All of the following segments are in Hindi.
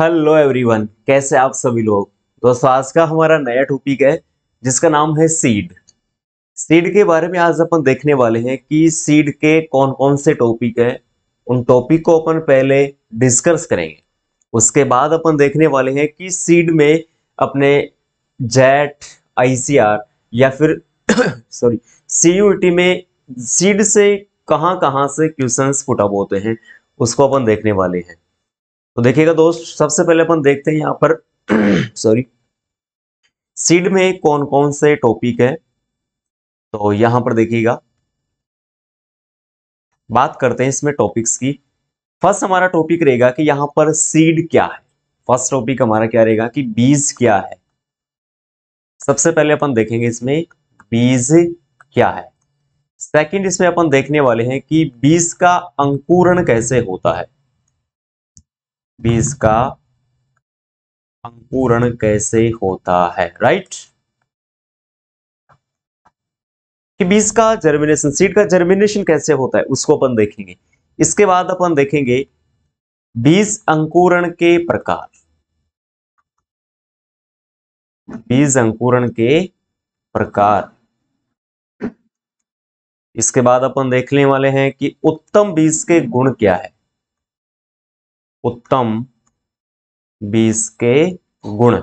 हेलो एवरीवन कैसे आप सभी लोग दोस्तों आज का हमारा नया टॉपिक है जिसका नाम है सीड सीड के बारे में आज अपन देखने वाले हैं कि सीड के कौन कौन से टॉपिक है उन टॉपिक को अपन पहले डिस्कस करेंगे उसके बाद अपन देखने वाले हैं कि सीड में अपने जेट आईसीआर या फिर सॉरी सीयूटी में सीड से कहाँ कहाँ से क्वेश्चन फुटअप होते हैं उसको अपन देखने वाले हैं तो देखिएगा दोस्त सबसे पहले अपन देखते हैं यहां पर सॉरी सीड में कौन कौन से टॉपिक है तो यहां पर देखिएगा बात करते हैं इसमें टॉपिक्स की फर्स्ट हमारा टॉपिक रहेगा कि यहां पर सीड क्या है फर्स्ट टॉपिक हमारा क्या रहेगा कि बीज क्या है सबसे पहले अपन देखेंगे इसमें बीज क्या है सेकंड इसमें अपन देखने वाले हैं कि बीज का अंकुरण कैसे होता है बीज का अंकुरण कैसे होता है राइट कि बीज का जर्मिनेशन सीड का जर्मिनेशन कैसे होता है उसको अपन देखेंगे इसके बाद अपन देखेंगे बीज अंकुरण के प्रकार बीज अंकुरण के प्रकार इसके बाद अपन देखने वाले हैं कि उत्तम बीज के गुण क्या है उत्तम बीस के गुण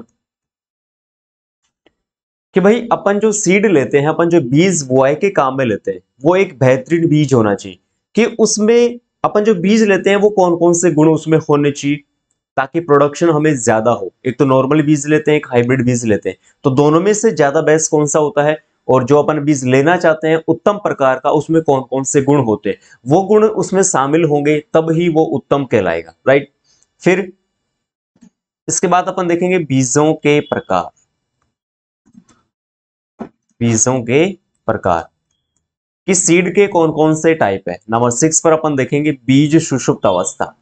कि भाई अपन जो सीड लेते हैं अपन जो बीज बुआई के काम में लेते हैं वो एक बेहतरीन बीज होना चाहिए कि उसमें अपन जो बीज लेते हैं वो कौन कौन से गुण उसमें होने चाहिए ताकि प्रोडक्शन हमें ज्यादा हो एक तो नॉर्मल बीज लेते हैं एक हाइब्रिड बीज लेते हैं तो दोनों में से ज्यादा बेस्ट कौन सा होता है और जो अपन बीज लेना चाहते हैं उत्तम प्रकार का उसमें कौन कौन से गुण होते हैं वो गुण उसमें शामिल होंगे तब ही वो उत्तम कहलाएगा राइट फिर इसके बाद अपन देखेंगे बीजों के प्रकार बीजों के प्रकार कि सीड के कौन कौन से टाइप है नंबर सिक्स पर अपन देखेंगे बीज सुषुप्त अवस्था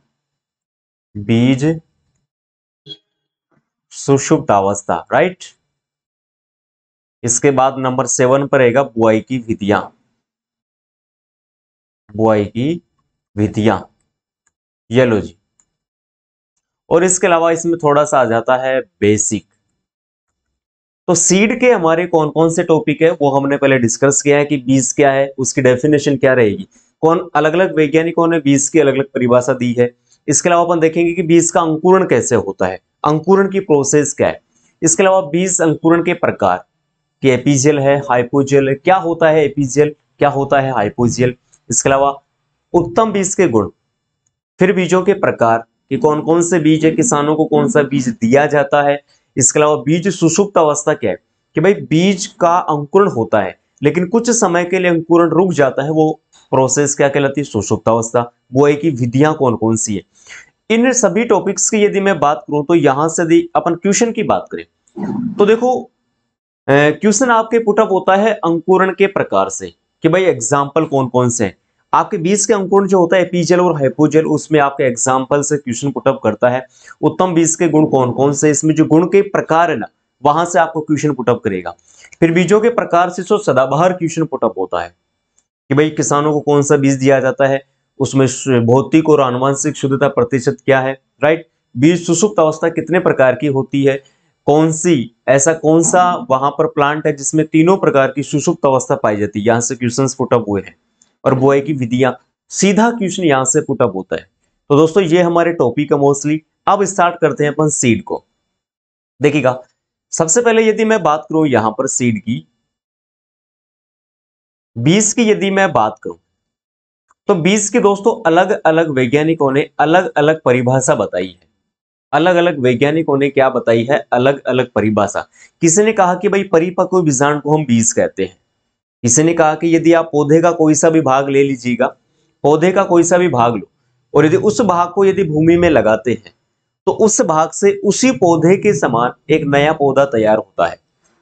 बीज सुषुप्त अवस्था राइट इसके बाद नंबर सेवन पर आएगा बुआई की विधियां बुआई की विधियां येलो जी और इसके अलावा इसमें थोड़ा सा आ जाता है बेसिक तो सीड के हमारे कौन कौन से टॉपिक है वो हमने पहले डिस्कस किया है कि बीज क्या है उसकी डेफिनेशन क्या रहेगी कौन अलग अलग वैज्ञानिकों ने बीज की अलग अलग परिभाषा दी है इसके अलावा अपन देखेंगे कि बीज का अंकुरण कैसे होता है अंकुरण की प्रोसेस क्या है इसके अलावा बीज अंकुरण के प्रकार कि एपीजियल है हाइपोजियल है क्या होता है एपीजियल क्या होता है हाइपोजियल इसके अलावा उत्तम बीज के गुण फिर बीजों के प्रकार कि कौन कौन से बीज है किसानों को कौन सा बीज दिया जाता है इसके अलावा बीज सुसुप्त अवस्था क्या है कि भाई बीज का अंकुरण होता है लेकिन कुछ समय के लिए अंकुरण रुक जाता है वो प्रोसेस क्या कहलाती है सुसुप्त अवस्था वो है कि विधियां कौन कौन सी है इन सभी टॉपिक्स की यदि मैं बात करूं तो यहां से यदि अपन क्वेश्चन की बात करें तो देखो क्वेश्चन आपके पुटअप होता है अंकुरण के प्रकार से कि भाई एग्जाम्पल कौन कौन से हैं आपके बीज के अंकुरण जो होता है एपीजेल और हाइपोजेल उसमें आपके एग्जाम्पल से क्वेश्चन पुटअप करता है उत्तम बीज के गुण कौन कौन से इसमें जो गुण के प्रकार है ना वहां से आपको क्वेश्चन पुटअप करेगा फिर बीजों के प्रकार से सो सदाबहार क्वेश्चन पुटअप होता है कि भाई किसानों को कौन सा बीज दिया जाता है उसमें भौतिक और आनुवांशिक शुद्धता प्रतिशत क्या है राइट बीज सुसुप्त अवस्था कितने प्रकार की होती है कौन सी ऐसा कौन सा वहां पर प्लांट है जिसमें तीनों प्रकार की सुसुप्त अवस्था पाई जाती है यहां से क्वेश्चन पुटअप हुए हैं और बुआई की विधियां सीधा क्वेश्चन यहां से पुटअप होता है तो दोस्तों ये हमारे टॉपिक है मोस्टली अब स्टार्ट करते हैं अपन सीड को देखिएगा सबसे पहले यदि मैं बात करूं यहां पर सीड की बीस की यदि मैं बात करूं तो बीज की दोस्तों अलग अलग वैज्ञानिकों ने अलग अलग परिभाषा बताई है अलग अलग वैज्ञानिकों ने क्या बताई है अलग अलग परिभाषा किसी ने कहा कि भाई परिपक्व बीजाण को हम बीज कहते हैं किसी ने कहा कि यदि आप पौधे का कोई सा भी भाग ले लीजिएगा पौधे का कोई सा भी भाग लो और यदि उस भाग को यदि भूमि में लगाते हैं तो उस भाग से उसी पौधे के समान एक नया पौधा तैयार होता है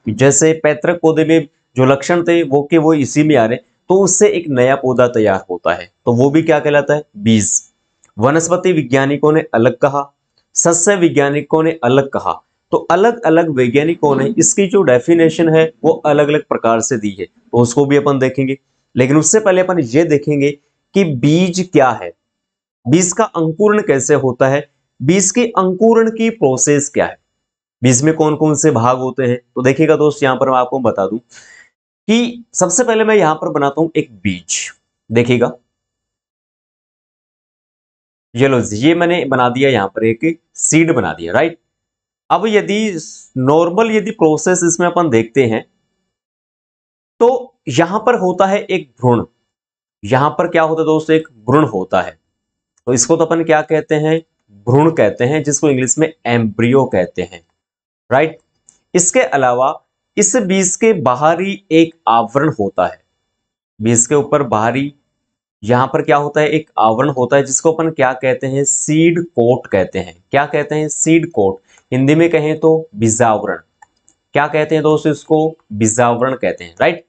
जैसे पैतृक पौधे में जो लक्षण थे वो के वो इसी में आ रहे तो उससे एक नया पौधा तैयार होता है तो वो भी क्या कहलाता है बीज वनस्पति वैज्ञानिकों ने अलग कहा सस्य वैज्ञानिकों ने अलग कहा तो अलग अलग वैज्ञानिक कौन है हम्म। इसकी जो डेफिनेशन है वो अलग अलग प्रकार से दी है तो उसको भी अपन देखेंगे लेकिन उससे पहले अपन ये देखेंगे कि बीज क्या है बीज का अंकुरण कैसे होता है बीज के अंकुरण की प्रोसेस क्या है बीज में कौन कौन से भाग होते हैं तो देखिएगा दोस्त यहां पर मैं आपको बता दूं कि सबसे पहले मैं यहां पर बनाता हूं एक बीज देखिएगा ये लो ये मैंने बना दिया यहां पर एक सीड बना दिया राइट अब यदि नॉर्मल यदि प्रोसेस इसमें अपन देखते हैं तो यहां पर होता है एक भ्रूण यहां पर क्या होता है दोस्तों एक भ्रूण होता है तो इसको तो अपन क्या कहते हैं भ्रूण कहते हैं जिसको इंग्लिश में एम्ब्रियो कहते हैं राइट इसके अलावा इस बीज के बाहरी एक आवरण होता है बीज के ऊपर बाहरी यहां पर क्या होता है एक आवरण होता है जिसको अपन क्या कहते हैं सीड कोट कहते हैं क्या कहते हैं सीड कोट हिंदी में कहें तो बीजावरण क्या कहते हैं दोस्तों इसको बीजावरण कहते हैं राइट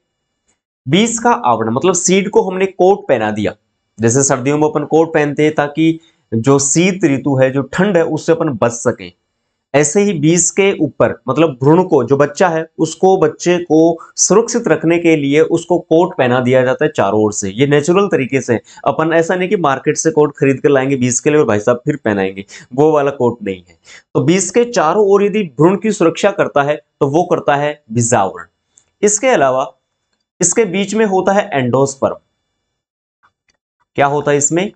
बीज का आवरण मतलब सीड को हमने कोट पहना दिया जैसे सर्दियों में अपन कोट पहनते हैं ताकि जो शीत ऋतु है जो ठंड है उससे अपन बच सकें ऐसे ही बीज के ऊपर मतलब भ्रूण को जो बच्चा है उसको बच्चे को सुरक्षित रखने के लिए उसको कोट पहना दिया जाता है चारों ओर से ये नेचुरल तरीके से अपन ऐसा नहीं कि मार्केट से कोट खरीद कर लाएंगे बीज के लिए और भाई साहब फिर पहनाएंगे वो वाला कोट नहीं है तो बीज के चारों ओर यदि भ्रूण की सुरक्षा करता है तो वो करता है बीजावरण इसके अलावा इसके बीच में होता है एंडोस्पर्म क्या होता है इसमें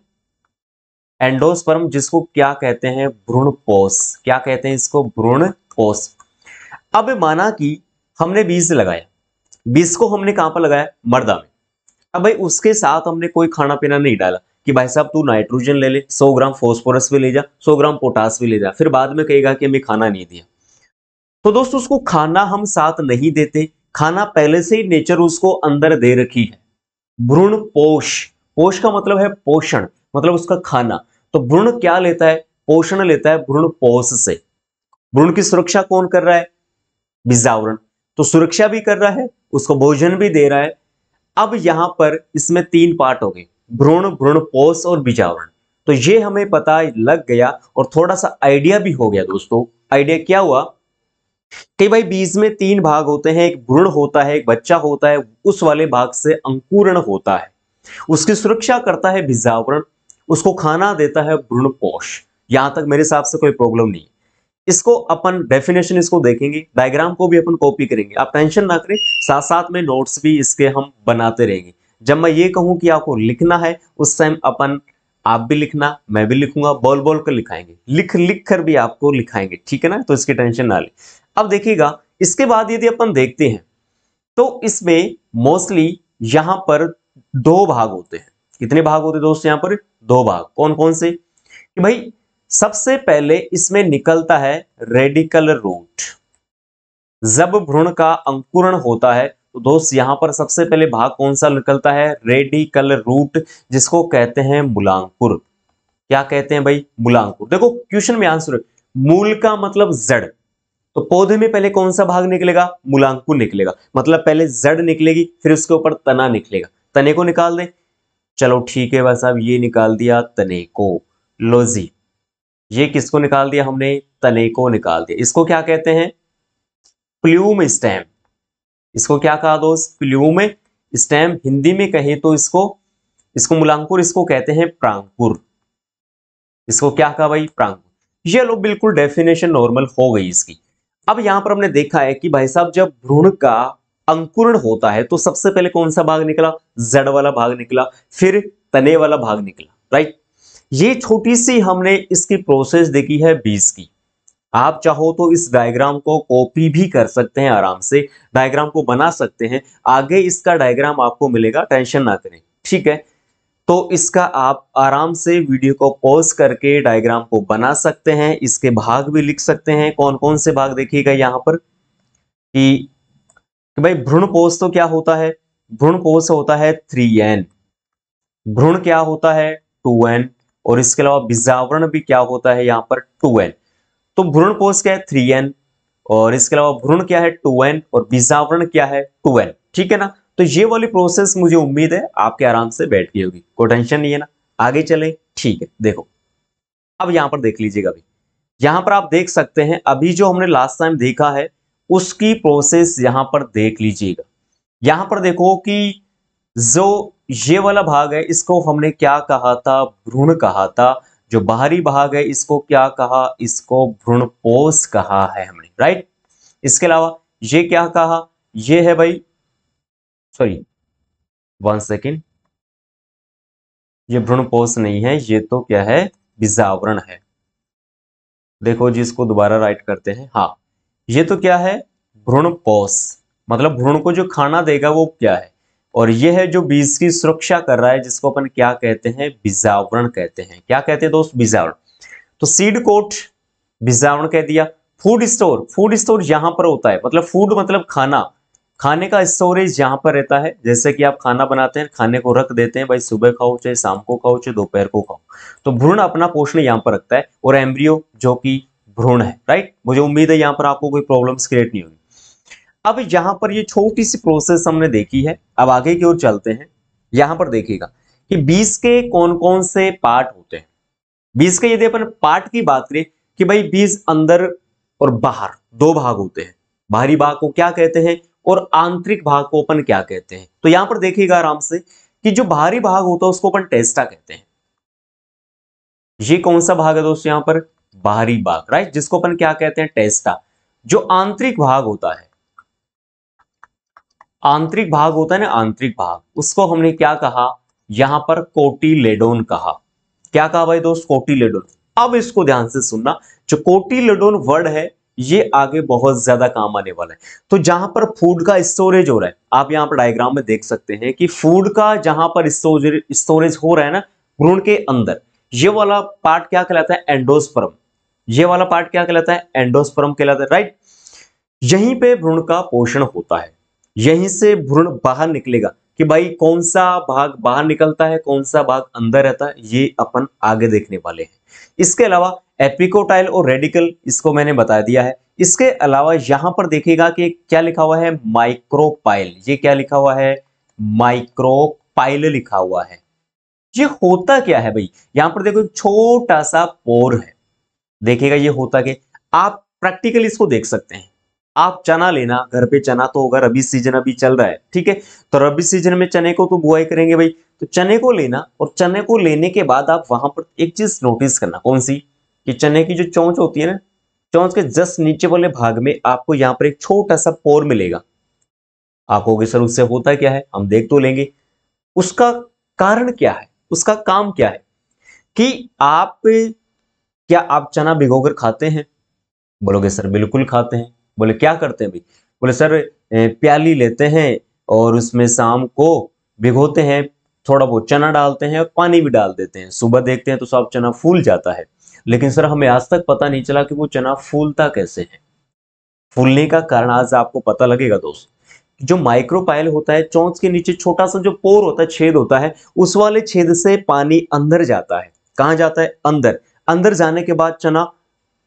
एंडोस्पर्म जिसको क्या कहते हैं भ्रूण पोष क्या कहते हैं इसको पोष अब माना कि हमने बीज लगाया बीज को हमने कहां पर लगाया मर्दा में अब भाई उसके साथ हमने कोई खाना पीना नहीं डाला कि भाई साहब तू नाइट्रोजन ले ले 100 ग्राम फॉस्फोरस भी ले जा 100 ग्राम पोटास भी ले जा फिर बाद में कहेगा कि हमें खाना नहीं दिया तो दोस्तों उसको खाना हम साथ नहीं देते खाना पहले से ही नेचर उसको अंदर दे रखी है भ्रूण पोष पोष का मतलब है पोषण मतलब उसका खाना तो भ्रूण क्या लेता है पोषण लेता है भ्रूण पोष से भ्रूण की सुरक्षा कौन कर रहा है बीजावरण तो सुरक्षा भी कर रहा है उसको भोजन भी दे रहा है अब यहां पर इसमें तीन पार्ट हो गए भ्रूण भ्रूण पोष और बीजावरण तो ये हमें पता लग गया और थोड़ा सा आइडिया भी हो गया दोस्तों आइडिया क्या हुआ कि भाई बीज में तीन भाग होते हैं एक भ्रूण होता है एक बच्चा होता है उस वाले भाग से अंकुरण होता है उसकी सुरक्षा करता है बीजावरण उसको खाना देता है पोष यहां तक मेरे हिसाब से कोई प्रॉब्लम नहीं इसको अपन डेफिनेशन इसको देखेंगे डायग्राम को भी अपन कॉपी करेंगे आप टेंशन ना करें साथ साथ में नोट्स भी इसके हम बनाते रहेंगे जब मैं ये कहूं कि आपको लिखना है उस टाइम अपन आप भी लिखना मैं भी लिखूंगा बोल बोल कर लिखाएंगे लिख लिख कर भी आपको लिखाएंगे ठीक है ना तो इसकी टेंशन ना ले अब देखिएगा इसके बाद यदि अपन देखते हैं तो इसमें मोस्टली यहां पर दो भाग होते हैं कितने भाग होते दोस्त यहां पर दो भाग कौन कौन से कि भाई सबसे पहले इसमें निकलता है रेडिकल रूट जब भ्रूण का अंकुरण होता है तो दोस्त यहां पर सबसे पहले भाग कौन सा निकलता है रेडिकल रूट जिसको कहते हैं मूलांकुर क्या कहते हैं भाई मूलांकुर देखो क्वेश्चन में आंसर मूल का मतलब जड़ तो पौधे में पहले कौन सा भाग निकलेगा मूलांकुर निकलेगा मतलब पहले जड़ निकलेगी फिर उसके ऊपर तना निकलेगा तने को निकाल दें चलो ठीक है भाई साहब ये निकाल दिया तने को लो जी ये किसको निकाल दिया हमने तने को निकाल दिया इसको क्या कहते हैं प्ल्यूम स्टैम इसको क्या कहा दोस्त प्ल्यूम स्टैम हिंदी में कहे तो इसको इसको मुलांकुर इसको कहते हैं प्रांकुर इसको क्या कहा भाई प्रांकुर ये लो बिल्कुल डेफिनेशन नॉर्मल हो गई इसकी अब यहां पर हमने देखा है कि भाई साहब जब भ्रूण का अंकुरण होता है तो सबसे पहले कौन सा भाग निकला जड़ वाला भाग निकला फिर तने वाला भाग निकला राइट ये छोटी सी हमने इसकी प्रोसेस देखी है बीज की आप चाहो तो इस डायग्राम को कॉपी भी कर सकते हैं आराम से डायग्राम को बना सकते हैं आगे इसका डायग्राम आपको मिलेगा टेंशन ना करें ठीक है तो इसका आप आराम से वीडियो को पॉज करके डायग्राम को बना सकते हैं इसके भाग भी लिख सकते हैं कौन कौन से भाग देखिएगा यहां पर कि कि भाई भ्रूण पोष तो क्या होता है भ्रूण पोष होता है थ्री एन भ्रूण क्या होता है टू एन और इसके अलावा बीजावरण भी क्या होता है यहां पर टू एन तो भ्रूण पोष क्या है थ्री एन और इसके अलावा भ्रूण क्या है टू एन और बीजावरण क्या है टू एन ठीक है ना तो ये वाली प्रोसेस मुझे उम्मीद है आपके आराम से बैठ गई होगी कोई टेंशन नहीं है ना आगे चले ठीक है देखो अब यहां पर देख लीजिएगा अभी यहां पर आप देख सकते हैं अभी जो हमने लास्ट टाइम देखा है उसकी प्रोसेस यहां पर देख लीजिएगा यहां पर देखो कि जो ये वाला भाग है इसको हमने क्या कहा था भ्रूण कहा था जो बाहरी भाग है इसको क्या कहा इसको भ्रूणपोष कहा है हमने राइट इसके अलावा ये क्या कहा ये है भाई सॉरी वन सेकेंड ये भ्रूणपोष नहीं है ये तो क्या है विजावरण है देखो जी इसको दोबारा राइट करते हैं हाँ ये तो क्या है भ्रूण भ्रूणपोष मतलब भ्रूण को जो खाना देगा वो क्या है और ये है जो बीज की सुरक्षा कर रहा है जिसको अपन क्या कहते हैं बीजावरण कहते हैं क्या कहते हैं दोस्त बीजावरण तो सीड कोट बीजावरण कह दिया फूड स्टोर फूड स्टोर यहां पर होता है मतलब फूड मतलब खाना खाने का स्टोरेज यहां पर रहता है जैसे कि आप खाना बनाते हैं खाने को रख देते हैं भाई सुबह खाओ चाहे शाम को खाओ चाहे दोपहर को खाओ तो भ्रूण अपना पोषण यहां पर रखता है और एम्ब्रियो जो कि भ्रूण है राइट मुझे उम्मीद है यहाँ पर आपको कोई प्रॉब्लम क्रिएट नहीं होगी अब यहां पर ये छोटी सी प्रोसेस हमने देखी है अब आगे की ओर चलते हैं यहां पर देखिएगा कि बीस के कौन कौन से पार्ट होते हैं बीस के यदि अपन पार्ट की बात करें कि भाई बीज अंदर और बाहर दो भाग होते हैं बाहरी भाग को क्या कहते हैं और आंतरिक भाग को अपन क्या कहते हैं तो यहां पर देखिएगा आराम से कि जो बाहरी भाग होता है उसको अपन टेस्टा कहते हैं ये कौन सा भाग है दोस्तों यहां पर बाहरी भाग राइट जिसको अपन क्या कहते हैं टेस्टा जो आंतरिक भाग होता है आंतरिक भाग होता है ना आंतरिक भाग उसको हमने क्या कहा यहां पर कोटिलेडोन कहा क्या कहा भाई दोस्त कोटिलेडोन अब इसको ध्यान से सुनना जो कोटिलेडोन वर्ड है ये आगे बहुत ज्यादा काम आने वाला है तो जहां पर फूड का स्टोरेज हो रहा है आप यहां पर डायग्राम में देख सकते हैं कि फूड का जहां पर स्टोरेज हो रहा है ना भ्रूण के अंदर ये वाला पार्ट क्या कहलाता है एंडोस्पर्म ये वाला पार्ट क्या कहलाता है एंडोस्पर्म कहलाता है राइट यहीं पे भ्रूण का पोषण होता है यहीं से भ्रूण बाहर निकलेगा कि भाई कौन सा भाग बाहर निकलता है कौन सा भाग अंदर रहता है ये अपन आगे देखने वाले हैं इसके अलावा एपिकोटाइल और रेडिकल इसको मैंने बता दिया है इसके अलावा यहां पर देखिएगा कि क्या लिखा हुआ है माइक्रोपाइल ये क्या लिखा हुआ है माइक्रोपाइल लिखा हुआ है ये होता क्या है भाई यहां पर देखो छोटा सा पोर है देखेगा ये होता के आप प्रैक्टिकल इसको देख सकते हैं आप चना लेना घर पे चना तो होगा रबी सीजन अभी चल रहा है ठीक है तो रबी सीजन में चने को तो बुआई करेंगे भाई तो चने को लेना और चने को लेने के बाद आप वहां पर एक चीज नोटिस करना कौन सी कि चने की जो चौंच होती है ना चौंच के जस्ट नीचे वाले भाग में आपको यहाँ पर एक छोटा सा पोर मिलेगा आप कहोगे सर उससे होता क्या है हम देख तो लेंगे उसका कारण क्या है उसका काम क्या है कि आप क्या आप चना भिगोकर खाते हैं बोलोगे सर बिल्कुल खाते हैं बोले क्या करते हैं भाई बोले सर प्याली लेते हैं और उसमें शाम को भिगोते हैं थोड़ा बहुत चना डालते हैं और पानी भी डाल देते हैं सुबह देखते हैं तो सब चना फूल जाता है लेकिन सर हमें आज तक पता नहीं चला कि वो चना फूलता कैसे है फूलने का कारण आज आपको पता लगेगा दोस्त जो माइक्रोपाइल होता है चौंस के नीचे छोटा सा जो पोर होता है छेद होता है उस वाले छेद से पानी अंदर जाता है कहाँ जाता है अंदर अंदर जाने के बाद चना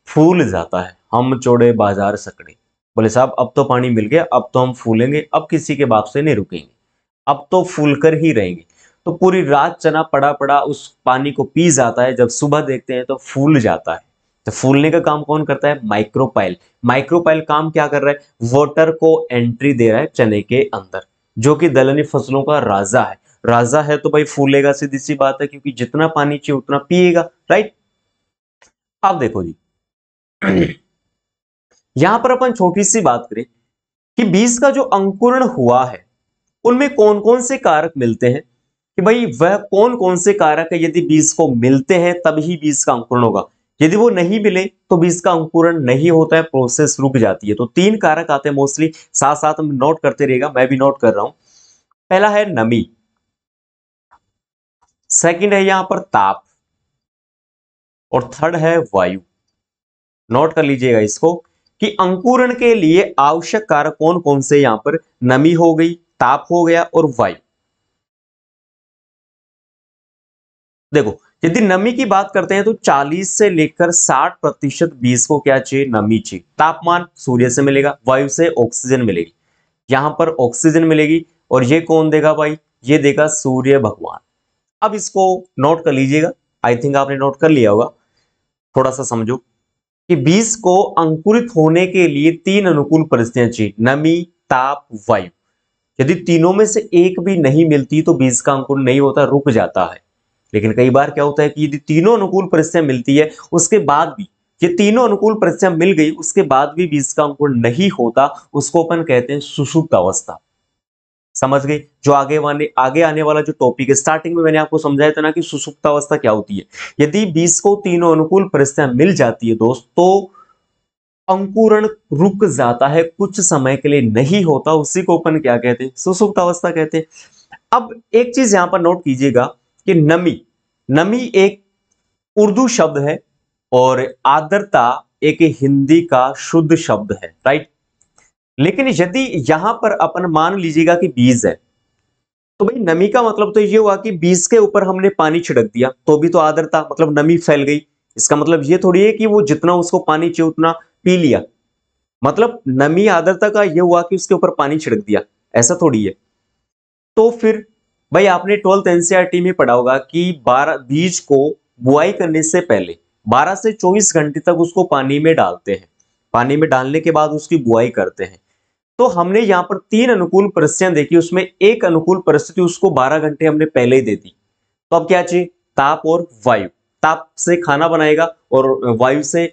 फूल जाता है हम चौड़े बाजार सकड़े बोले साहब अब तो पानी मिल गया अब तो हम फूलेंगे अब किसी के बाप से नहीं रुकेंगे अब तो फूल कर ही रहेंगे तो पूरी रात चना पड़ा पड़ा उस पानी को पी जाता है जब सुबह देखते हैं तो फूल जाता है तो फूलने का काम कौन करता है माइक्रोपाइल माइक्रोपाइल काम क्या कर रहा है वाटर को एंट्री दे रहा है चने के अंदर जो कि दलहनी फसलों का राजा है राजा है तो भाई फूलेगा सीधी सी बात है क्योंकि जितना पानी चाहिए उतना पिएगा राइट अब देखो जी यहां पर अपन छोटी सी बात करें कि बीज का जो अंकुरण हुआ है उनमें कौन कौन से कारक मिलते हैं कि भाई वह कौन कौन से कारक है यदि बीज को मिलते हैं तब ही बीज का अंकुरण होगा यदि वो नहीं मिले तो बीज का अंकुरण नहीं होता है प्रोसेस रुक जाती है तो तीन कारक आते हैं मोस्टली साथ साथ हम नोट करते रहेगा मैं भी नोट कर रहा हूं पहला है नमी सेकंड है यहां पर ताप और थर्ड है वायु नोट कर लीजिएगा इसको कि अंकुरण के लिए आवश्यक कारक कौन कौन से यहां पर नमी हो गई ताप हो गया और वायु देखो यदि नमी की बात करते हैं तो 40 से लेकर 60 प्रतिशत बीज को क्या चाहिए नमी चाहिए तापमान सूर्य से मिलेगा वायु से ऑक्सीजन मिलेगी यहां पर ऑक्सीजन मिलेगी और ये कौन देगा भाई ये देगा सूर्य भगवान अब इसको नोट कर लीजिएगा आई थिंक आपने नोट कर लिया होगा थोड़ा सा समझो कि बीज को अंकुरित होने के लिए तीन अनुकूल परिस्थितियां चाहिए नमी ताप वायु यदि तीनों में से एक भी नहीं मिलती तो बीज का अंकुर नहीं होता रुक जाता है लेकिन कई बार क्या होता है कि यदि तीनों अनुकूल परिस्थितियां मिलती है उसके बाद भी ये तीनों अनुकूल परिस्थितियां मिल गई उसके बाद भी बीज का अंकुर नहीं होता उसको अपन कहते हैं सुषुप्त अवस्था समझ गई जो आगे वाले आगे आने वाला जो टॉपिक है स्टार्टिंग में मैंने आपको समझाया था ना कि सुसुप्त अवस्था क्या होती है यदि बीस को तीनों अनुकूल परिस्थितियां मिल जाती है दोस्तों तो अंकुरण रुक जाता है कुछ समय के लिए नहीं होता उसी को अपन क्या कहते हैं सुसुप्त अवस्था कहते हैं अब एक चीज यहां पर नोट कीजिएगा कि नमी नमी एक उर्दू शब्द है और आर्द्रता एक हिंदी का शुद्ध शब्द है राइट लेकिन यदि यहां पर अपन मान लीजिएगा कि बीज है तो भाई नमी का मतलब तो ये हुआ कि बीज के ऊपर हमने पानी छिड़क दिया तो भी तो आदरता मतलब नमी फैल गई इसका मतलब ये थोड़ी है कि वो जितना उसको पानी चाहिए उतना पी लिया मतलब नमी आदरता का यह हुआ कि उसके ऊपर पानी छिड़क दिया ऐसा थोड़ी है तो फिर भाई आपने ट्वेल्थ टी में पढ़ा होगा कि बारह बीज को बुआई करने से पहले बारह से चौबीस घंटे तक उसको पानी में डालते हैं पानी में डालने के बाद उसकी बुआई करते हैं तो हमने यहां पर तीन अनुकूल परिस्थितियां देखी उसमें एक अनुकूल परिस्थिति उसको 12 घंटे हमने पहले ही दे दी तो अब क्या चाहिए ताप और वायु ताप से खाना बनाएगा और वायु से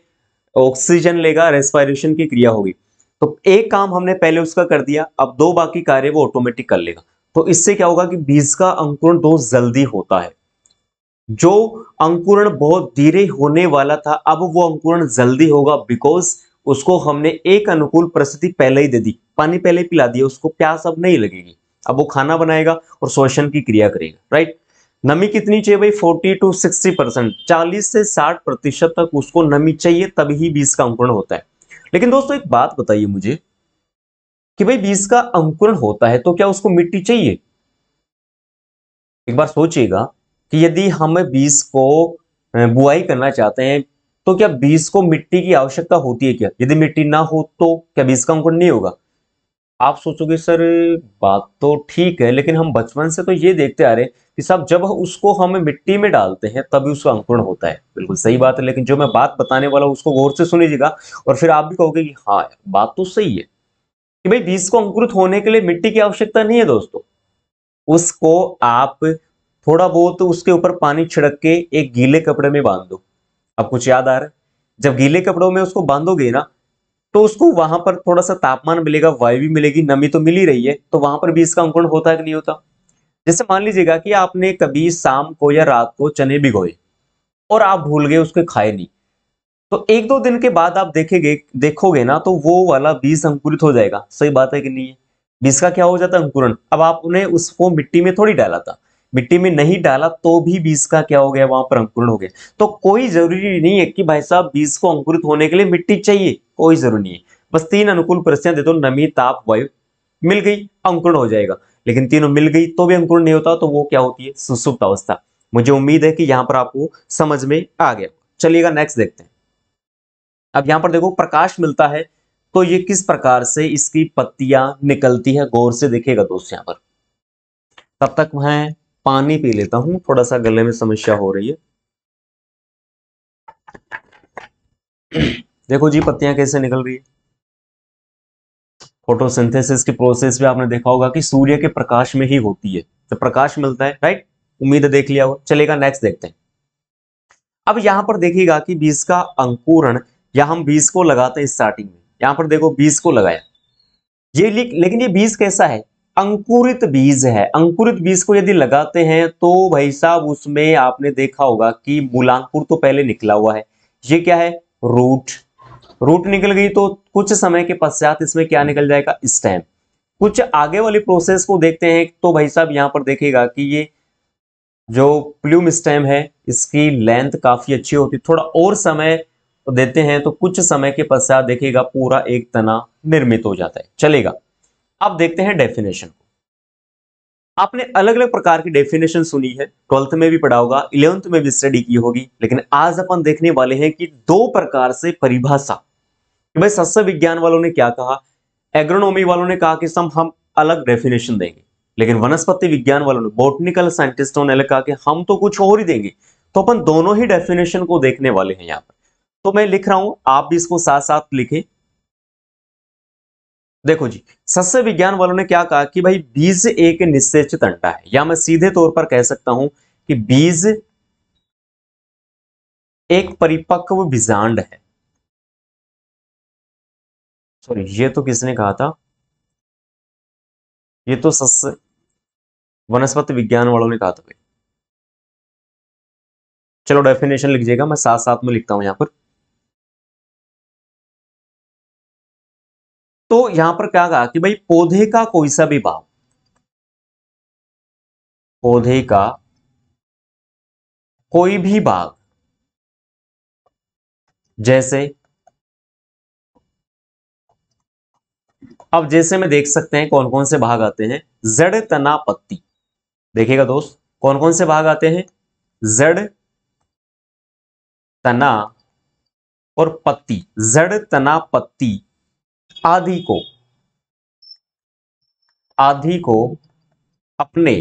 ऑक्सीजन लेगा रेस्पायरेशन की क्रिया होगी तो एक काम हमने पहले उसका कर दिया अब दो बाकी कार्य वो ऑटोमेटिक कर लेगा तो इससे क्या होगा कि बीज का अंकुरण बहुत जल्दी होता है जो अंकुरण बहुत धीरे होने वाला था अब वो अंकुरण जल्दी होगा बिकॉज उसको हमने एक अनुकूल परिस्थिति पहले ही दे दी पानी पहले ही पिला दिया उसको प्यास अब नहीं लगेगी अब वो खाना बनाएगा और शोषण की क्रिया करेगा राइट नमी कितनी चाहिए भाई 40 टू 60 परसेंट चालीस से 60 प्रतिशत तक उसको नमी चाहिए तभी बीज का अंकुरण होता है लेकिन दोस्तों एक बात बताइए मुझे कि भाई बीज का अंकुरण होता है तो क्या उसको मिट्टी चाहिए एक बार सोचिएगा कि यदि हम बीज को बुआई करना चाहते हैं तो क्या बीज को मिट्टी की आवश्यकता होती है क्या यदि मिट्टी ना हो तो क्या बीज का अंकुर नहीं होगा आप सोचोगे सर बात तो ठीक है लेकिन हम बचपन से तो ये देखते आ रहे हैं कि साहब जब उसको हम मिट्टी में डालते हैं तभी उसका अंकुरण होता है बिल्कुल सही बात है लेकिन जो मैं बात बताने वाला हूँ उसको गौर से सुन लीजिएगा और फिर आप भी कहोगे कि हाँ बात तो सही है कि भाई बीज को अंकुरित होने के लिए मिट्टी की आवश्यकता नहीं है दोस्तों उसको आप थोड़ा बहुत उसके ऊपर पानी छिड़क के एक गीले कपड़े में बांध दो अब कुछ याद आ रहा है जब गीले कपड़ों में उसको बांधोगे ना तो उसको वहां पर थोड़ा सा तापमान मिलेगा वायु भी मिलेगी नमी तो मिल ही रही है तो वहां पर भी इसका अंकुरण होता है कि नहीं होता जैसे मान लीजिएगा कि आपने कभी शाम को या रात को चने भिगोए और आप भूल गए उसके खाए नहीं तो एक दो दिन के बाद आप देखेंगे देखोगे ना तो वो वाला बीज अंकुरित हो जाएगा सही बात है कि नहीं है बीज का क्या हो जाता है अंकुरण अब आपने उसको मिट्टी में थोड़ी डाला था मिट्टी में नहीं डाला तो भी बीज का क्या हो गया वहां पर अंकुरण हो गया तो कोई जरूरी नहीं है कि भाई साहब बीज को अंकुरित होने के लिए मिट्टी चाहिए कोई जरूरी नहीं है बस तीन अनुकूल परिस्थितियां दे दो नमी ताप वायु मिल गई अंकुरण हो जाएगा लेकिन तीनों मिल गई तो भी अंकुरण नहीं होता तो वो क्या होती है सुसुप्त अवस्था मुझे उम्मीद है कि यहां पर आपको समझ में आ गया चलिएगा नेक्स्ट देखते हैं अब यहाँ पर देखो प्रकाश मिलता है तो ये किस प्रकार से इसकी पत्तियां निकलती है गौर से देखेगा दोस्त यहां पर तब तक हैं पानी पी लेता हूं थोड़ा सा गले में समस्या हो रही है देखो जी पत्तियां कैसे निकल रही है फोटोसिंथेसिस की प्रोसेस भी आपने देखा होगा कि सूर्य के प्रकाश में ही होती है तो प्रकाश मिलता है राइट उम्मीद देख लिया होगा चलेगा नेक्स्ट देखते हैं अब यहां पर देखिएगा कि बीज का अंकुरण या हम बीज को लगाते हैं स्टार्टिंग में यहां पर देखो बीज को लगाया ये लेकिन ये बीज कैसा है अंकुरित बीज है अंकुरित बीज को यदि लगाते हैं तो भाई साहब उसमें आपने देखा होगा कि मूलांकुर तो पहले निकला हुआ है ये क्या है रूट रूट निकल गई तो कुछ समय के पश्चात इसमें क्या निकल जाएगा स्टेम कुछ आगे वाली प्रोसेस को देखते हैं तो भाई साहब यहां पर देखेगा कि ये जो प्लूम स्टेम है इसकी लेंथ काफी अच्छी होती है थोड़ा और समय देते हैं तो कुछ समय के पश्चात देखेगा पूरा एक तना निर्मित हो जाता है चलेगा अब देखते हैं डेफिनेशन को आपने अलग अलग प्रकार की डेफिनेशन सुनी है ट्वेल्थ में भी पढ़ा होगा इलेवंथ में भी स्टडी की होगी लेकिन आज अपन देखने वाले हैं कि दो प्रकार से परिभाषा कि भाई सस्य विज्ञान वालों ने क्या कहा एग्रोनॉमी वालों ने कहा कि सम हम अलग डेफिनेशन देंगे लेकिन वनस्पति विज्ञान वालों ने बोटनिकल साइंटिस्टों ने अलग कहा कि हम तो कुछ और ही देंगे तो अपन दोनों ही डेफिनेशन को देखने वाले हैं यहाँ पर तो मैं लिख रहा हूं आप भी इसको साथ साथ लिखें देखो जी सस्य विज्ञान वालों ने क्या कहा कि भाई बीज एक निश्चित अंडा है या मैं सीधे तौर पर कह सकता हूं कि बीज एक परिपक्व बीजांड है सॉरी ये तो किसने कहा था ये तो सस्य वनस्पति विज्ञान वालों ने कहा था भाई चलो डेफिनेशन लिखिएगा मैं साथ साथ में लिखता हूं यहां पर तो यहां पर क्या कहा कि भाई पौधे का कोई सा भी भाग पौधे का कोई भी भाग जैसे अब जैसे में देख सकते हैं कौन कौन से भाग आते हैं जड़ तना पत्ती देखिएगा दोस्त कौन कौन से भाग आते हैं जड़ तना और पत्ती जड़ तना पत्ती आदि को आदि को अपने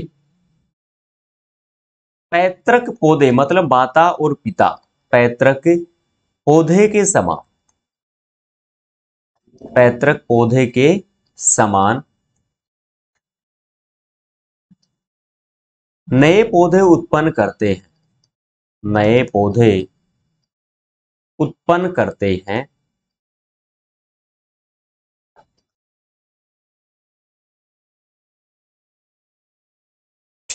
पैतृक पौधे मतलब माता और पिता पैतृक पौधे के समान पैतृक पौधे के समान नए पौधे उत्पन्न करते हैं नए पौधे उत्पन्न करते हैं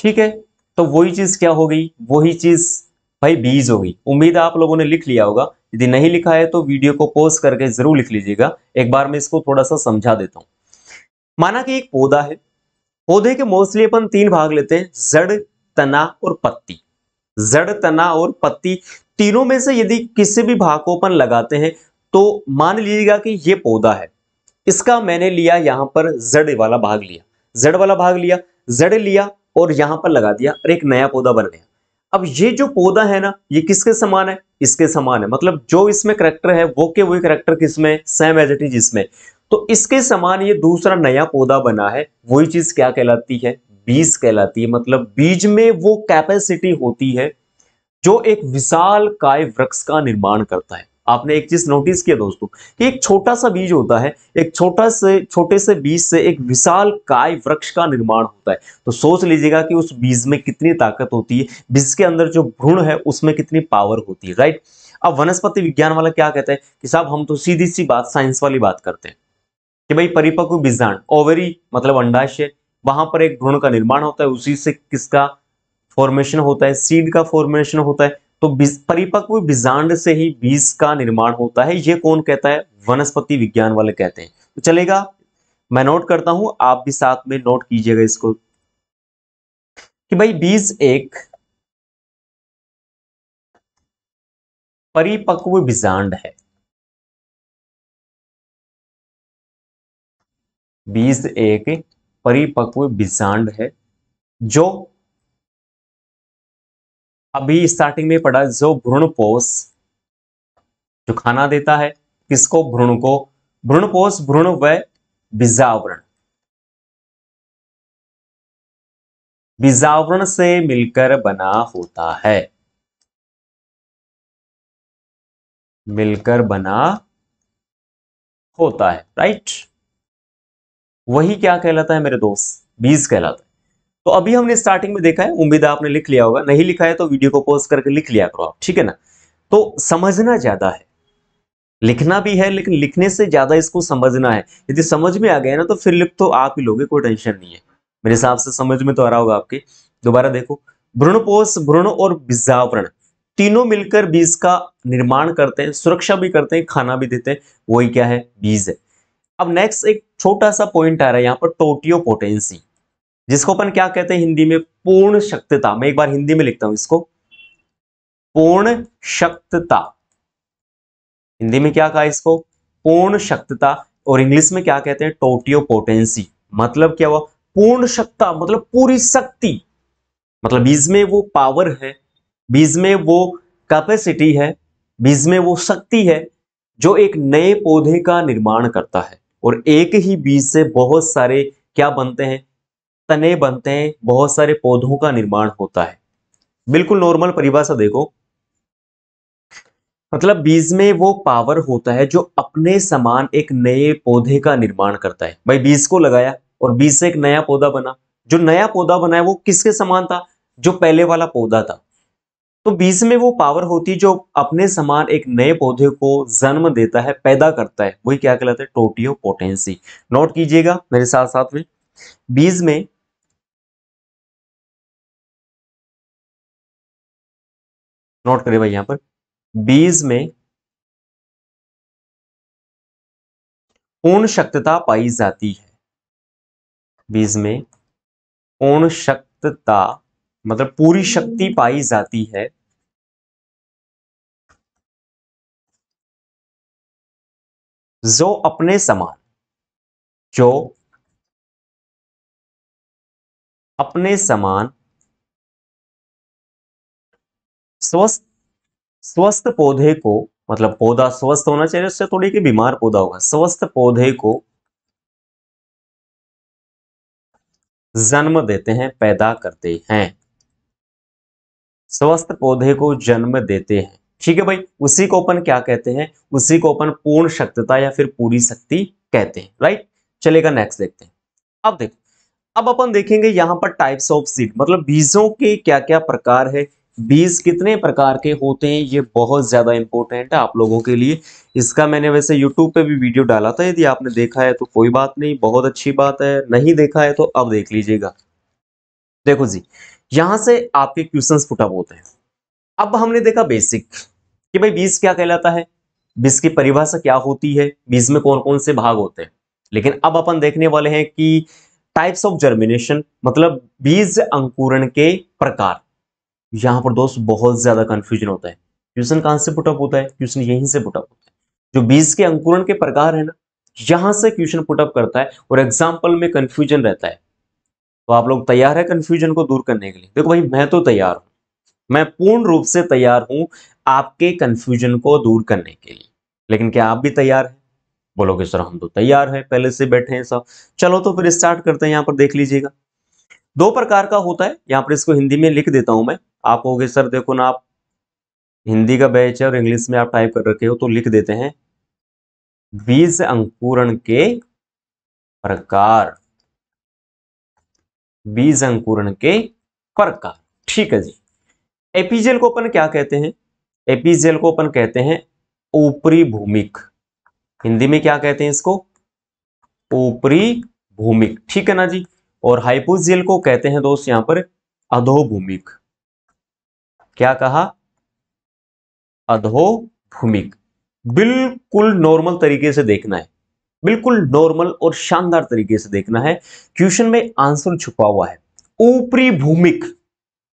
ठीक है तो वही चीज क्या हो गई वही चीज भाई बीज हो गई उम्मीद आप लोगों ने लिख लिया होगा यदि नहीं लिखा है तो वीडियो को पोज करके जरूर लिख लीजिएगा एक बार मैं इसको थोड़ा सा समझा देता हूं माना कि एक पौधा है पौधे के मोस्टली अपन तीन भाग लेते हैं जड़ तना और पत्ती जड़ तना और पत्ती तीनों में से यदि किसी भी भाग को अपन लगाते हैं तो मान लीजिएगा कि यह पौधा है इसका मैंने लिया यहां पर जड़ वाला भाग लिया जड़ वाला भाग लिया जड़ लिया और यहां पर लगा दिया और एक नया पौधा बन गया अब ये जो पौधा है ना ये किसके समान है इसके समान है मतलब जो इसमें करेक्टर है वो के वही करेक्टर किसमें सेम एज इट इज इसमें तो इसके समान ये दूसरा नया पौधा बना है वही चीज क्या कहलाती है बीज कहलाती है मतलब बीज में वो कैपेसिटी होती है जो एक विशाल काय वृक्ष का निर्माण करता है आपने एक चीज नोटिस किया दोस्तों कि एक छोटा सा बीज होता है एक छोटा से छोटे से बीज से एक विशाल काय वृक्ष का निर्माण होता है तो सोच लीजिएगा कि उस बीज में कितनी ताकत होती है बीज के अंदर जो भ्रूण है उसमें कितनी पावर होती है राइट अब वनस्पति विज्ञान वाला क्या कहता है कि साहब हम तो सीधी सी बात साइंस वाली बात करते हैं कि भाई परिपक्व बीजाण ओवरी मतलब अंडाशय वहां पर एक भ्रूण का निर्माण होता है उसी से किसका फॉर्मेशन होता है सीड का फॉर्मेशन होता है तो परिपक्व बीजांड से ही बीज का निर्माण होता है ये कौन कहता है वनस्पति विज्ञान वाले कहते हैं तो चलेगा मैं नोट करता हूं आप भी साथ में नोट कीजिएगा इसको कि भाई बीज एक परिपक्व बीजांड है बीज एक परिपक्व बीजांड है जो अभी स्टार्टिंग में पढ़ा जो भ्रूणपोष जो खाना देता है किसको भ्रूण को भ्रूणपोष भ्रूण व बीजावरण बीजावरण से मिलकर बना होता है मिलकर बना होता है राइट वही क्या कहलाता है मेरे दोस्त बीज कहलाता है तो अभी हमने स्टार्टिंग में देखा है उम्मीद आपने लिख लिया होगा नहीं लिखा है तो वीडियो को पोस्ट करके लिख लिया करो आप ठीक है ना तो समझना ज्यादा है लिखना भी है लेकिन लिखने से ज्यादा इसको समझना है यदि समझ में आ गया ना तो फिर लिख तो आप ही लोगे कोई टेंशन नहीं है मेरे हिसाब से समझ में तो आ रहा होगा आपके दोबारा देखो भ्रूणपोष भ्रूण और बीजावरण तीनों मिलकर बीज का निर्माण करते हैं सुरक्षा भी करते हैं खाना भी देते हैं वही क्या है बीज है अब नेक्स्ट एक छोटा सा पॉइंट आ रहा है यहाँ पर टोटियो पोटेंसी जिसको अपन क्या कहते हैं हिंदी में पूर्ण शक्तता मैं एक बार हिंदी में लिखता हूं इसको पूर्ण शक्तता हिंदी में क्या कहा इसको पूर्ण शक्तता और इंग्लिश में क्या कहते हैं टोटियो पोटेंसी मतलब क्या हुआ पूर्ण शक्ता मतलब पूरी शक्ति मतलब बीज में वो पावर है बीज में वो कैपेसिटी है बीज में वो शक्ति है जो एक नए पौधे का निर्माण करता है और एक ही बीज से बहुत सारे क्या बनते हैं तने बनते हैं बहुत सारे पौधों का निर्माण होता है बिल्कुल नॉर्मल परिभाषा देखो मतलब बीज में वो पावर होता है जो अपने समान एक नए पौधे का निर्माण करता है भाई बीज को लगाया और बीज से एक नया पौधा बना जो नया पौधा बना है वो किसके समान था जो पहले वाला पौधा था तो बीज में वो पावर होती जो अपने समान एक नए पौधे को जन्म देता है पैदा करता है वही क्या कहलाता है टोटियो पोटेंसी नोट कीजिएगा मेरे साथ साथ में बीज में नोट करें भाई यहां पर बीज में पूर्ण शक्तता पाई जाती है बीज में पूर्ण शक्तता मतलब पूरी शक्ति पाई जाती है जो अपने समान जो अपने समान स्वस्थ स्वस्थ पौधे को मतलब पौधा स्वस्थ होना चाहिए उससे थोड़ी कि बीमार पौधा होगा स्वस्थ पौधे को जन्म देते हैं पैदा करते हैं स्वस्थ पौधे को जन्म देते हैं ठीक है भाई उसी को अपन क्या कहते हैं उसी को अपन पूर्ण शक्तता या फिर पूरी शक्ति कहते हैं राइट चलेगा नेक्स्ट देखते हैं अब देखो अब अपन देखेंगे यहां पर टाइप्स ऑफ सीड मतलब बीजों के क्या क्या प्रकार है बीज कितने प्रकार के होते हैं ये बहुत ज़्यादा इंपॉर्टेंट है आप लोगों के लिए इसका मैंने वैसे यूट्यूब पे भी वीडियो डाला था यदि आपने देखा है तो कोई बात नहीं बहुत अच्छी बात है नहीं देखा है तो अब देख लीजिएगा देखो जी यहाँ से आपके क्वेश्चन फुटअप होते हैं अब हमने देखा बेसिक कि भाई बीज क्या कहलाता है बीज की परिभाषा क्या होती है बीज में कौन कौन से भाग होते हैं लेकिन अब अपन देखने वाले हैं कि टाइप्स ऑफ जर्मिनेशन मतलब बीज अंकुरण के प्रकार यहाँ पर दोस्त बहुत ज्यादा कंफ्यूजन होता है क्वेश्चन कहाँ से पुटअप होता है क्वेश्चन यहीं से पुटअप होता है जो बीज के अंकुरण के प्रकार है ना यहां से क्वेश्चन पुटअप करता है और एग्जाम्पल में कंफ्यूजन रहता है तो आप लोग तैयार है कंफ्यूजन को दूर करने के लिए देखो भाई मैं तो तैयार हूं मैं पूर्ण रूप से तैयार हूं आपके कंफ्यूजन को दूर करने के लिए लेकिन क्या आप भी तैयार हैं बोलोगे सर हम तो तैयार है पहले से बैठे हैं सब चलो तो फिर स्टार्ट करते हैं यहाँ पर देख लीजिएगा दो प्रकार का होता है यहाँ पर इसको हिंदी में लिख देता हूं मैं आप कहोगे सर देखो ना आप हिंदी का बैच है और इंग्लिश में आप टाइप कर रखे हो तो लिख देते हैं बीज अंकुरण के प्रकार बीज अंकुरण के प्रकार ठीक है जी एपीजेल को अपन क्या कहते हैं एपीजेल को अपन कहते हैं ऊपरी भूमिक हिंदी में क्या कहते हैं इसको ऊपरी भूमिक ठीक है ना जी और हाइपोजेल को कहते हैं दोस्त यहां पर अधोभूमिक क्या कहा अधोभूमिक बिल्कुल नॉर्मल तरीके से देखना है बिल्कुल नॉर्मल और शानदार तरीके से देखना है क्वेश्चन में आंसर छुपा हुआ है ऊपरी भूमिक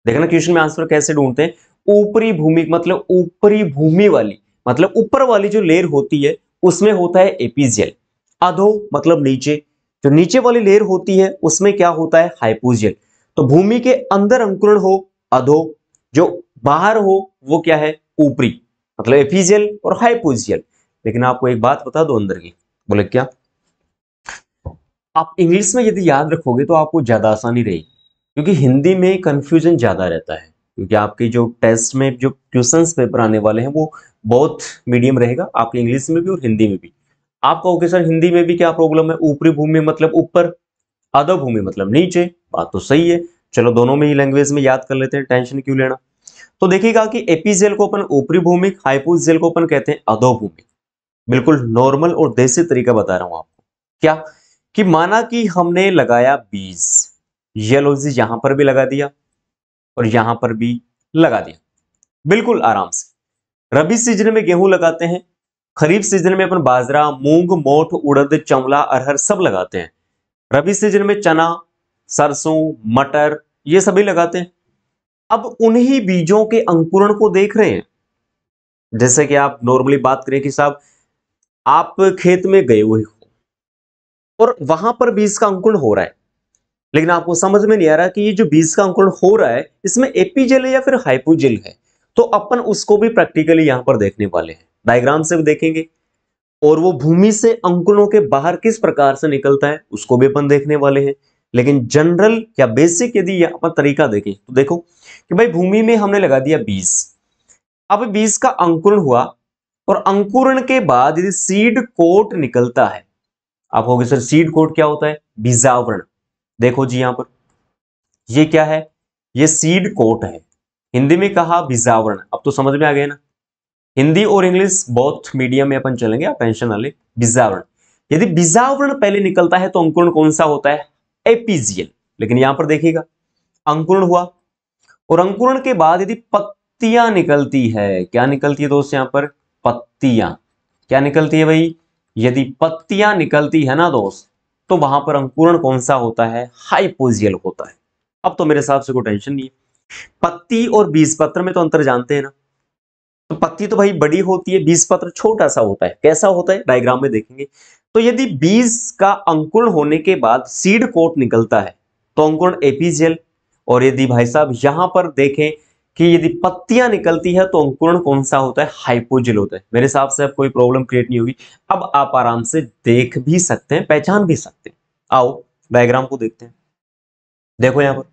देखना क्वेश्चन में आंसर कैसे ढूंढते हैं ऊपरी भूमिक मतलब ऊपरी भूमि वाली मतलब ऊपर वाली जो लेयर होती है उसमें होता है एपीजियल अधो मतलब नीचे जो नीचे वाली लेयर होती है उसमें क्या होता है हाइपोजियल तो भूमि के अंदर अंकुरण हो अधो जो बाहर हो वो क्या है ऊपरी मतलब एफिजियल और हाइपोजियल लेकिन आपको एक बात बता दो अंदर की बोले क्या आप इंग्लिश में यदि याद रखोगे तो आपको ज़्यादा आसानी रहेगी क्योंकि हिंदी में कंफ्यूजन ज़्यादा रहता है क्योंकि आपके जो टेस्ट में जो क्वेश्चन पेपर आने वाले हैं वो बहुत मीडियम रहेगा आपके इंग्लिश में भी और हिंदी में भी आप कहोगे सर हिंदी में भी क्या प्रॉब्लम है ऊपरी भूमि मतलब ऊपर अधोभूमि मतलब नीचे बात तो सही है चलो दोनों में ही लैंग्वेज में याद कर लेते हैं टेंशन क्यों लेना तो देखिएगा कि एपीजेल को अपन ऊपरी भूमिक हाइपोजेल को अपन कहते हैं अधोभूमिक बिल्कुल नॉर्मल और देसी तरीका बता रहा हूं आपको क्या कि माना कि हमने लगाया बीज ये यहां पर भी लगा दिया और यहां पर भी लगा दिया बिल्कुल आराम से रबी सीजन में गेहूं लगाते हैं खरीफ सीजन में अपन बाजरा मूंग मोठ उड़द चमला अरहर सब लगाते हैं रबी सीजन में चना सरसों मटर ये सभी लगाते हैं अब उन्हीं बीजों के अंकुरण को देख रहे हैं जैसे कि आप नॉर्मली बात करें कि साहब आप खेत में गए हुए हो और वहां पर बीज का अंकुरण हो रहा है लेकिन आपको समझ में नहीं आ रहा कि ये जो बीज का अंकुरण हो रहा है इसमें एपीजेल या फिर हाइपोजेल है तो अपन उसको भी प्रैक्टिकली यहां पर देखने वाले हैं डायग्राम से भी देखेंगे और वो भूमि से अंकुरों के बाहर किस प्रकार से निकलता है उसको भी अपन देखने वाले हैं लेकिन जनरल या बेसिक यदि पर तरीका देखें तो देखो कि भाई भूमि में हमने लगा दिया बीज अब बीज का अंकुरण हुआ और अंकुरण के बाद यदि सीड कोट निकलता है आप हो सर सीड कोट क्या होता है बीजावरण देखो जी यहां पर ये क्या है ये सीड कोट है हिंदी में कहा बीजावरण अब तो समझ में आ गया ना हिंदी और इंग्लिश बहुत मीडियम में अपन चलेंगे आप टेंशन ना ले बीजावरण यदि बीजावरण पहले निकलता है तो अंकुरण कौन सा होता है एपीजियल लेकिन यहां पर देखिएगा अंकुरण हुआ और अंकुरण के बाद यदि पत्तियां निकलती है क्या निकलती है दोस्त यहां पर पत्तियां क्या निकलती है भाई यदि पत्तियां निकलती है ना दोस्त तो वहां पर अंकुरण कौन सा होता है हाइपोजियल होता है अब तो मेरे हिसाब से कोई टेंशन नहीं है पत्ती और बीज पत्र में तो अंतर जानते हैं ना तो पत्ती तो भाई बड़ी होती है बीज पत्र छोटा सा होता है कैसा होता है डायग्राम में देखेंगे तो यदि बीज का अंकुरण होने के बाद सीड कोट निकलता है तो अंकुरण एपीजियल और यदि भाई साहब यहां पर देखें कि यदि पत्तियां निकलती है तो अंकुरण कौन सा होता है हाइपोजिल होता है मेरे हिसाब से अब कोई प्रॉब्लम क्रिएट नहीं होगी अब आप आराम से देख भी सकते हैं पहचान भी सकते हैं आओ डायग्राम को देखते हैं देखो यहां पर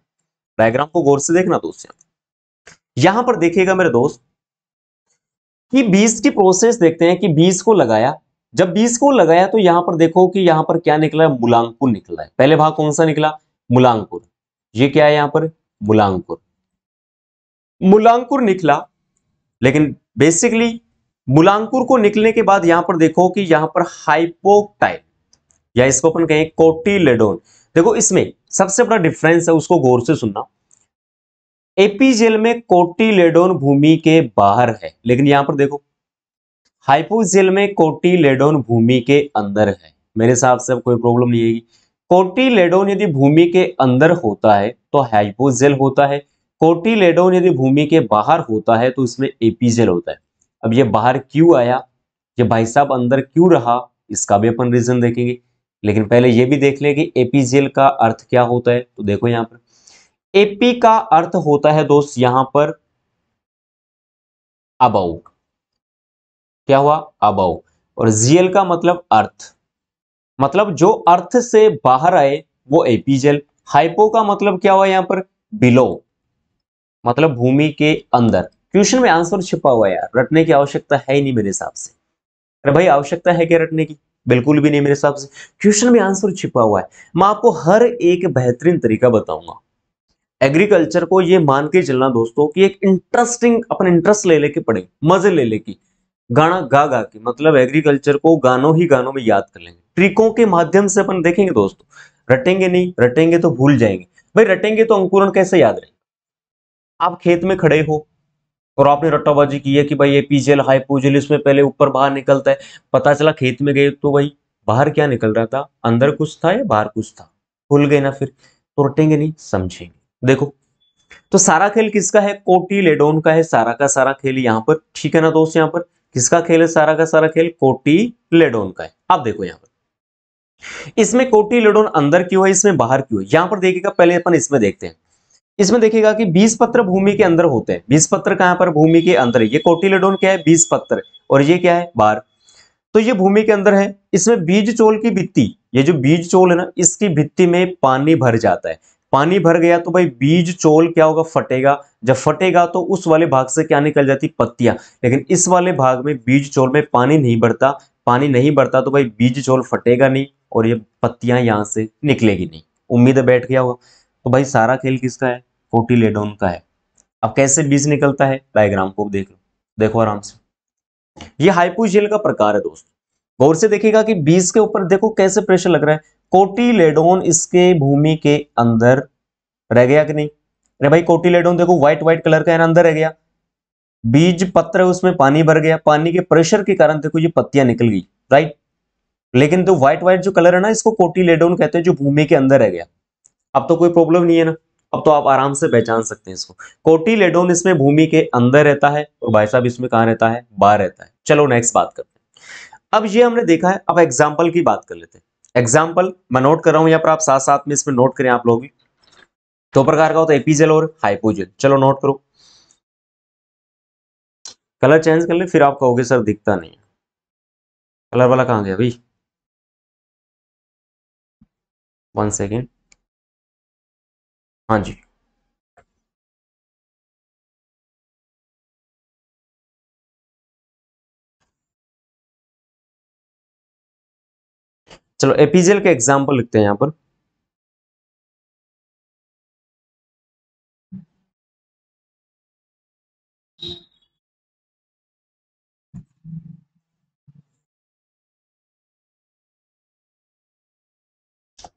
डायग्राम को गौर से देखना दोस्त यहां यहां पर देखिएगा मेरे दोस्त कि बीज की प्रोसेस देखते हैं कि बीज को लगाया जब बीज को लगाया तो यहां पर देखो कि यहां पर क्या निकला है मूलांकुर निकला है पहले भाग कौन सा निकला मूलांकुर ये क्या है यहां पर मुलांकुर मुलांकुर निकला लेकिन बेसिकली मुलांकुर को निकलने के बाद यहां पर देखो कि यहां पर हाइपोटाइल या इसको अपन कहें कोटिलेडोन देखो इसमें सबसे बड़ा डिफरेंस है उसको गौर से सुनना एपीजेल में कोटिलेडोन भूमि के बाहर है लेकिन यहां पर देखो हाइपोजेल में कोटिलेडोन भूमि के अंदर है मेरे हिसाब से कोई प्रॉब्लम नहीं आएगी कोटिलेडोन यदि भूमि के अंदर होता है तो हाइपोजेल होता है कोटिलेडोन यदि भूमि के बाहर होता है तो इसमें एपीजेल होता है अब ये बाहर क्यों आया ये भाई साहब अंदर क्यों रहा इसका भी अपन रीजन देखेंगे लेकिन पहले ये भी देख लें कि एपीजेल का अर्थ क्या होता है तो देखो यहां पर एपी का अर्थ होता है दोस्त यहां पर अबाउ क्या हुआ अबाउ और जीएल का मतलब अर्थ मतलब जो अर्थ से बाहर आए वो एपीजेल हाइपो का मतलब क्या हुआ यहां पर बिलो मतलब भूमि के अंदर क्वेश्चन में आंसर छिपा हुआ यार रटने की आवश्यकता है ही नहीं मेरे हिसाब से अरे भाई आवश्यकता है क्या रटने की बिल्कुल भी नहीं मेरे हिसाब से क्वेश्चन में आंसर छिपा हुआ है मैं आपको हर एक बेहतरीन तरीका बताऊंगा एग्रीकल्चर को ये मान के चलना दोस्तों कि एक इंटरेस्टिंग अपन इंटरेस्ट ले लेके पढ़े मजे ले लेके गाना गा गा के मतलब एग्रीकल्चर को गानों ही गानों में याद कर लेंगे ट्रिकों के माध्यम से अपन देखेंगे दोस्तों रटेंगे नहीं रटेंगे तो भूल जाएंगे भाई रटेंगे तो अंकुरण कैसे याद रहेगा आप खेत में खड़े हो और आपने रट्टाबाजी की है कि भाई ये पीजेल हाई पूजल इसमें पहले ऊपर बाहर निकलता है पता चला खेत में गए तो भाई बाहर क्या निकल रहा था अंदर कुछ था या बाहर कुछ था भूल गए ना फिर तो रटेंगे नहीं समझेंगे देखो तो सारा खेल किसका है कोटी लेडोन का है सारा का सारा खेल यहाँ पर ठीक है ना दोस्त यहाँ पर किसका खेल है सारा का सारा खेल कोटी लेडोन का है आप देखो यहां पर इसमें कोटी लेडोन अंदर क्यों है इसमें बाहर क्यों है यहां पर देखिएगा पहले अपन इसमें देखते हैं इसमें देखिएगा कि बीस पत्र भूमि के अंदर होते हैं बीस पत्र कहां पर भूमि के अंदर ये कोटिलेडोन क्या है बीस पत्र और ये क्या है बार तो ये भूमि के अंदर है इसमें बीज चोल की भित्ती ये जो बीज चोल है ना इसकी भित्ती में पानी भर जाता है पानी भर गया तो भाई बीज चोल क्या होगा फटेगा जब फटेगा तो उस वाले भाग से क्या निकल जाती पत्तियां लेकिन इस वाले भाग में बीज चोल में पानी नहीं बढ़ता पानी नहीं बढ़ता तो भाई बीज चोल फटेगा नहीं और ये पत्तियां यहाँ से निकलेगी नहीं उम्मीद बैठ गया होगा तो भाई सारा खेल किसका है कोटिलेडोन का है अब कैसे बीज निकलता है डायग्राम को देख लो देखो आराम से ये हाइपोजेल का प्रकार है दोस्तों गौर से देखिएगा कि बीज के ऊपर देखो कैसे प्रेशर लग रहा है कोटिलेडोन इसके भूमि के अंदर रह गया कि नहीं अरे भाई कोटिलेडोन देखो व्हाइट व्हाइट कलर का अंदर रह गया बीज पत्र उसमें पानी भर गया पानी के प्रेशर के कारण देखो ये पत्तियां निकल गई राइट लेकिन तो व्हाइट व्हाइट जो कलर है ना इसको कोटिलेडोन कहते हैं जो भूमि के अंदर रह गया अब तो कोई प्रॉब्लम नहीं है ना अब तो आप आराम से पहचान सकते हैं इसको कोटिलेडोन इसमें भूमि के अंदर रहता है और भाई साहब इसमें कहा रहता है बाहर रहता है चलो नेक्स्ट बात करते हैं अब ये हमने देखा है अब एग्जाम्पल की बात कर लेते हैं एग्जाम्पल मैं नोट कर रहा हूं यहाँ पर आप साथ साथ में इसमें नोट करें आप लोग भी दो प्रकार का होता है एपीजेल और हाइपोजेल चलो नोट करो कलर चेंज कर ले फिर आप कहोगे सर दिखता नहीं कलर वाला कहां गया भाई वन सेकेंड हाँ जी चलो एपीजेल के एग्जाम्पल लिखते हैं यहां पर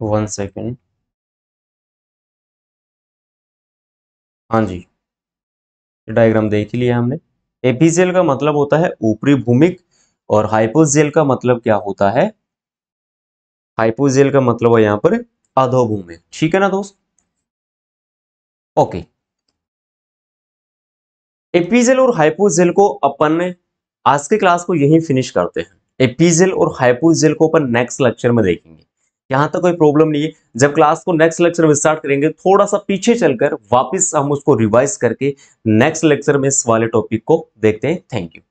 वन सेकेंड हाँ जी डायग्राम देख लिया हमने एपीजेल का मतलब होता है ऊपरी भूमिक और हाइपोजेल का मतलब क्या होता है हाइपोजेल का मतलब है यहां पर अधोभूमि ठीक है ना दोस्त ओके एपीजेल और हाइपोजेल को अपन आज के क्लास को यही फिनिश करते हैं एपीजेल और हाइपोजेल को अपन नेक्स्ट लेक्चर में देखेंगे यहां तक तो कोई प्रॉब्लम नहीं है जब क्लास को नेक्स्ट लेक्चर में स्टार्ट करेंगे थोड़ा सा पीछे चलकर वापस हम उसको रिवाइज करके नेक्स्ट लेक्चर में इस वाले टॉपिक को देखते हैं थैंक यू